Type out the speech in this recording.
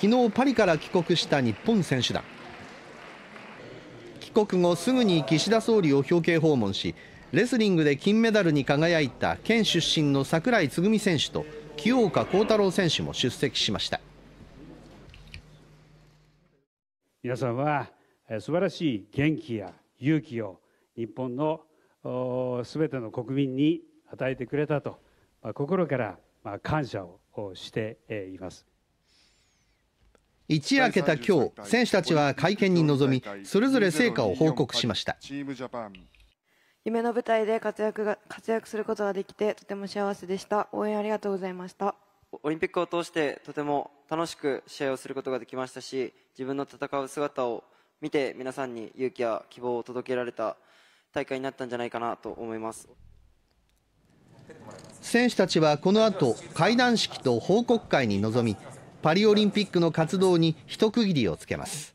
昨日パリから帰国した日本選手団帰国後すぐに岸田総理を表敬訪問しレスリングで金メダルに輝いた県出身の櫻井つぐみ選手と清岡幸太郎選手も出席しました皆さんは素晴らしい元気や勇気を日本のすべての国民に与えてくれたと心から感謝をしています。一夜明けた今日、選手たちは会見に臨み、それぞれ成果を報告しました。夢の舞台で活躍が活躍することができてとても幸せでした。応援ありがとうございました。オリンピックを通してとても楽しく試合をすることができましたし、自分の戦う姿を見て皆さんに勇気や希望を届けられた大会になったんじゃないかなと思います。選手たちはこの後、会談式と報告会に臨み、パリオリンピックの活動に一区切りをつけます